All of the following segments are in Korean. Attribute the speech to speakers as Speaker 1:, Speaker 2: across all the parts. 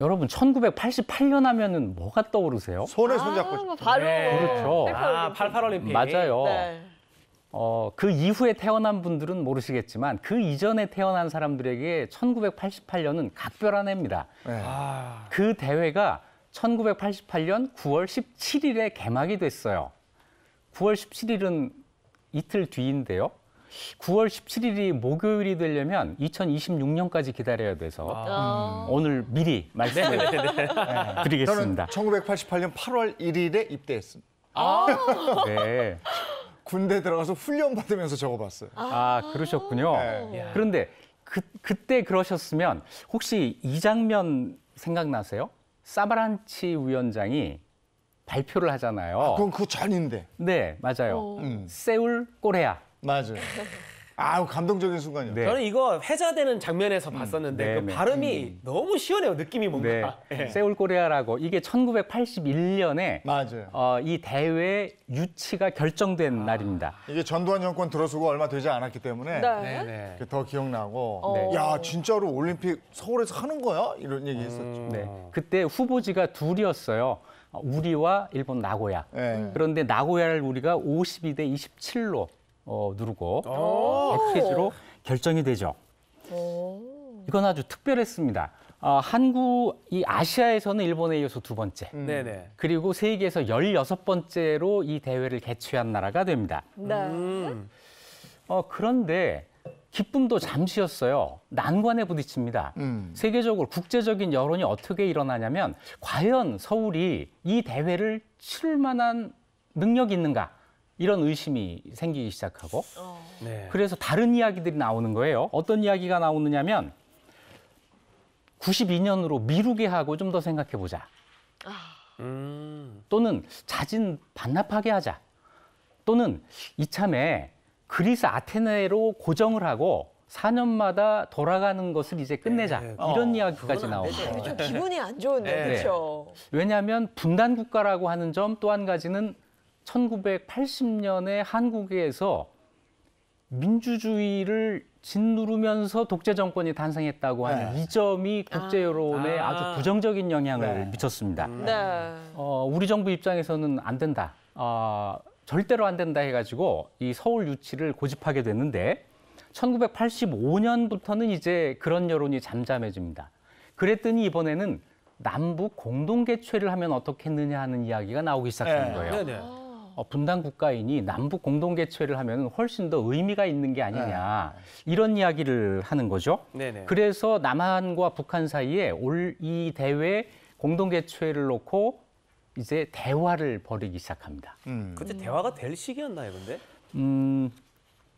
Speaker 1: 여러분 1988년 하면은 뭐가 떠오르세요? 손에 손잡고 싶- 아, 바로 네. 그렇죠. 네, 아, 88 올림픽. 맞아요. 네. 어, 그 이후에 태어난 분들은 모르시겠지만 그 이전에 태어난 사람들에게 1988년은 각별한 해입니다. 네. 아, 그 대회가 1988년 9월 17일에 개막이 됐어요. 9월 17일은 이틀 뒤인데요. 9월 17일이 목요일이 되려면 2026년까지 기다려야 돼서 아. 아. 음. 오늘 미리 말씀을 네, 네, 네, 네. 드리겠습니다. 저는 1988년 8월 1일에 입대했습니다. 아. 네. 군대 들어가서 훈련 받으면서 적어봤어요. 아, 아 그러셨군요. 네. 그런데 그, 그때 그러셨으면 혹시 이 장면 생각나세요? 사바란치 위원장이 발표를 하잖아요. 아, 그건 그 전인데. 네, 맞아요. 오. 음. 세울 꼬레아. 맞아요. 아우 감동적인 순간이요. 네. 저는 이거 회자되는 장면에서 음. 봤었는데 네, 그 네. 발음이 음. 너무 시원해요. 느낌이 뭔가. 네. 예. 세울 코리아라고 이게 1981년에 맞아요. 어, 이 대회 유치가 결정된 아. 날입니다. 이게 전두환 정권 들어서고 얼마 되지 않았기 때문에 네. 네. 네. 그 더 기억나고 어. 네. 야 진짜로 올림픽 서울에서 하는 거야? 이런 얘기 했었죠. 네. 그때 후보지가 둘이었어요. 우리와 일본 나고야. 네. 그런데 나고야를 우리가 52대 27로 어, 누르고 패키지로 결정이 되죠. 이건 아주 특별했습니다. 어, 한국 이 아시아에서는 일본에 이어서 두 번째, 음. 네네. 그리고 세계에서 16번째로 이 대회를 개최한 나라가 됩니다. 네. 음. 어, 그런데 기쁨도 잠시였어요. 난관에 부딪힙니다. 음. 세계적으로 국제적인 여론이 어떻게 일어나냐면 과연 서울이 이 대회를 치를 만한 능력이 있는가? 이런 의심이 생기기 시작하고 어. 네. 그래서 다른 이야기들이 나오는 거예요. 어떤 이야기가 나오느냐면 92년으로 미루게 하고 좀 더 생각해 보자. 아. 음. 또는 자진 반납하게 하자. 또는 이참에 그리스 아테네로 고정을 하고 4년마다 돌아가는 것을 이제 끝내자 네, 네. 이런 어, 이야기까지 나오고 좀 기분이 안 네. 좋은데 네. 그렇죠. 왜냐하면 분단 국가라고 하는 점 또 한 가지는 1980년에 한국에서 민주주의를 짓누르면서 독재 정권이 탄생했다고 하는 네. 이 점이 국제 여론에 아. 주 부정적인 영향을 네. 미쳤습니다. 음. 네. 어, 우리 정부 입장에서는 안 된다. 어, 절대로 안 된다 해가지고 이 서울 유치를 고집하게 됐는데 1985년부터는 이제 그런 여론이 잠잠해집니다. 그랬더니 이번에는 남북 공동 개최를 하면 어떻겠느냐 하는 이야기가 나오기 시작하는 네. 거예요. 어, 분단 국가인이 남북 공동 개최를 하면 훨씬 더 의미가 있는 게 아니냐 네. 이런 이야기를 하는 거죠. 네네. 그래서 남한과 북한 사이에 올 이 대회 공동 개최를 놓고 이제 대화를 벌이기 시작합니다. 음. 그때 대화가 될 시기였나요, 근데? 음,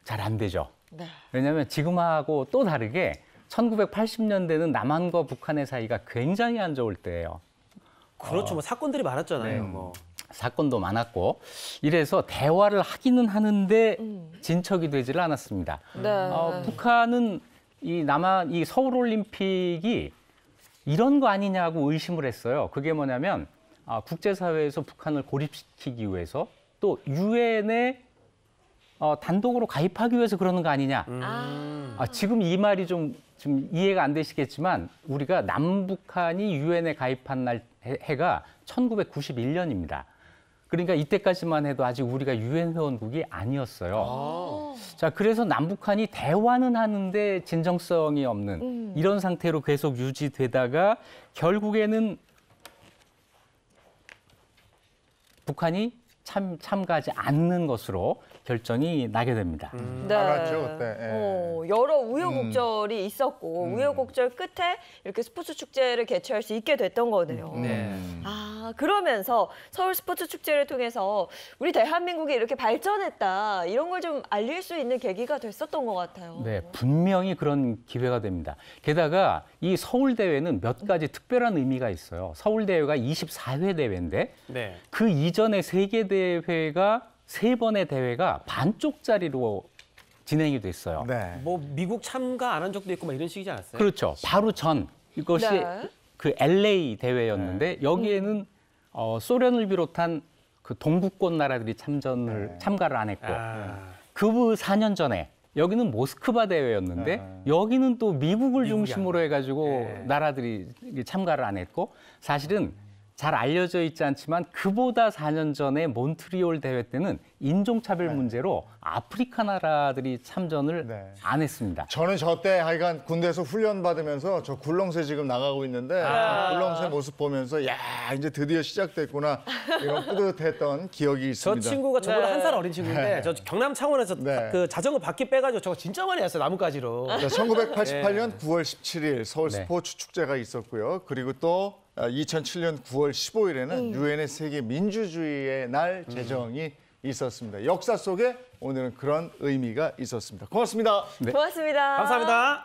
Speaker 1: 잘 안 되죠. 네. 왜냐하면 지금하고 또 다르게 1980년대는 남한과 북한의 사이가 굉장히 안 좋을 때예요. 그렇죠. 어. 뭐 사건들이 많았잖아요. 네. 뭐. 사건도 많았고 이래서 대화를 하기는 하는데 음. 진척이 되지를 않았습니다. 네. 어, 북한은 이 남한 이 서울 올림픽이 이런 거 아니냐고 의심을 했어요. 그게 뭐냐면 아, 국제사회에서 북한을 고립시키기 위해서 또 유엔에 어, 단독으로 가입하기 위해서 그러는 거 아니냐. 음. 아, 아 지금 이 말이 좀, 좀 이해가 안 되시겠지만 우리가 남북한이 유엔에 가입한 날 해, 해가 1991년입니다. 그러니까 이때까지만 해도 아직 우리가 유엔 회원국이 아니었어요. 아. 자, 그래서 남북한이 대화는 하는데 진정성이 없는 음. 이런 상태로 계속 유지되다가 결국에는 북한이 참, 참가하지 않는 것으로 결정이 나게 됩니다. 음, 네. 알았죠, 그때. 예. 어, 여러 우여곡절이 음. 있었고 음. 우여곡절 끝에 이렇게 스포츠 축제를 개최할 수 있게 됐던 거네요. 음. 네. 아. 아, 그러면서 서울 스포츠 축제를 통해서 우리 대한민국이 이렇게 발전했다 이런 걸 좀 알릴 수 있는 계기가 됐었던 것 같아요. 네, 분명히 그런 기회가 됩니다. 게다가 이 서울 대회는 몇 가지 특별한 의미가 있어요. 서울 대회가 24회 대회인데 네. 그이전에 세계 대회가 세 번의 대회가 반쪽짜리로 진행이 됐어요. 네. 뭐 미국 참가 안 한 적도 있고 막 이런 식이지 않았어요? 그렇죠. 바로 전 이것이 네. 그 LA 대회였는데 네. 여기에는 어, 소련을 비롯한 그동북권 나라들이 참전을 네. 참가를 안 했고 아. 그 4년 전에 여기는 모스크바 대회였는데 네. 여기는 또 미국을 중심으로 해가지고 네. 나라들이 참가를 안 했고 사실은 잘 알려져 있지 않지만 그보다 4년 전에 몬트리올 대회 때는 인종차별 네. 문제로 아프리카 나라들이 참전을 네. 안 했습니다. 저는 저때 하여간 군대에서 훈련 받으면서 저 굴렁쇠 지금 나가고 있는데 아 굴렁쇠 모습 보면서 야 이제 드디어 시작됐구나 이런 뿌듯했던 기억이 있습니다. 저 친구가 저보다 네. 한살 어린 친구인데 네. 저 경남 창원에서 네. 그 자전거 바퀴 빼가지고 저거 진짜 많이 했어요 나뭇가지로. 1988년 9월 17일 서울 네. 스포츠 축제가 있었고요. 그리고 또 2007년 9월 15일에는 유엔의 세계 민주주의의 날 제정이 있었습니다. 역사 속에 오늘은 그런 의미가 있었습니다. 고맙습니다. 네. 고맙습니다. 감사합니다.